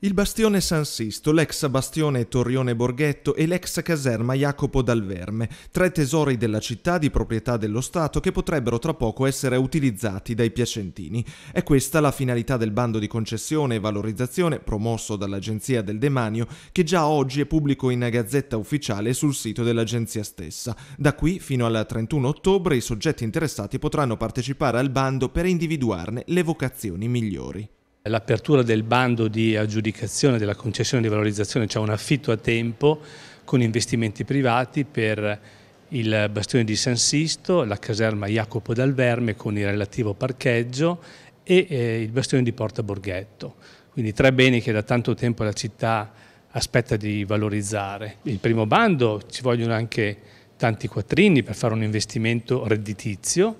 Il bastione San Sisto, l'ex bastione Torrione Borghetto e l'ex caserma Jacopo dal Verme, tre tesori della città di proprietà dello Stato che potrebbero tra poco essere utilizzati dai piacentini. È questa la finalità del bando di concessione e valorizzazione promosso dall'Agenzia del Demanio che già oggi è pubblico in gazzetta ufficiale sul sito dell'Agenzia stessa. Da qui fino al 31 ottobre i soggetti interessati potranno partecipare al bando per individuarne le vocazioni migliori l'apertura del bando di aggiudicazione della concessione di valorizzazione, cioè un affitto a tempo con investimenti privati per il bastione di San Sisto, la caserma Jacopo dal Verme con il relativo parcheggio e eh, il bastione di Porta Borghetto. Quindi tre beni che da tanto tempo la città aspetta di valorizzare. Il primo bando ci vogliono anche tanti quattrini per fare un investimento redditizio,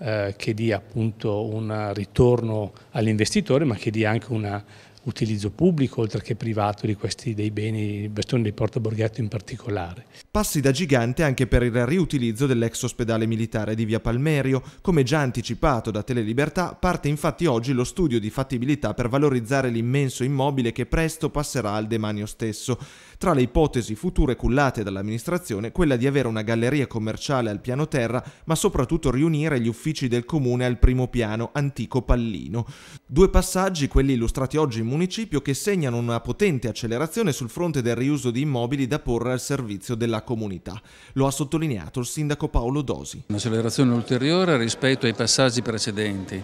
eh, che dia appunto un ritorno all'investitore ma che dia anche un utilizzo pubblico oltre che privato di questi, dei beni, il bastone di Porta Borghetto in particolare. Passi da gigante anche per il riutilizzo dell'ex ospedale militare di Via Palmerio. Come già anticipato da Telelibertà, parte infatti oggi lo studio di fattibilità per valorizzare l'immenso immobile che presto passerà al demanio stesso. Tra le ipotesi future cullate dall'amministrazione, quella di avere una galleria commerciale al piano terra, ma soprattutto riunire gli uffici del comune al primo piano, antico Pallino. Due passaggi, quelli illustrati oggi in municipio, che segnano una potente accelerazione sul fronte del riuso di immobili da porre al servizio della della comunità. Lo ha sottolineato il sindaco Paolo Dosi. Un'accelerazione ulteriore rispetto ai passaggi precedenti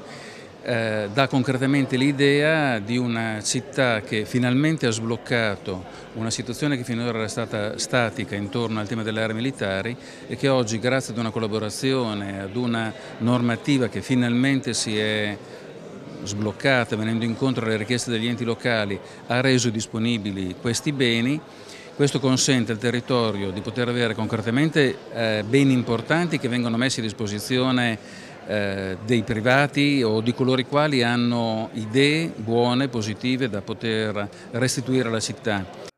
eh, dà concretamente l'idea di una città che finalmente ha sbloccato una situazione che finora era stata statica intorno al tema delle armi militari e che oggi grazie ad una collaborazione, ad una normativa che finalmente si è sbloccata venendo incontro alle richieste degli enti locali ha reso disponibili questi beni questo consente al territorio di poter avere concretamente eh, beni importanti che vengono messi a disposizione eh, dei privati o di coloro i quali hanno idee buone, positive da poter restituire alla città.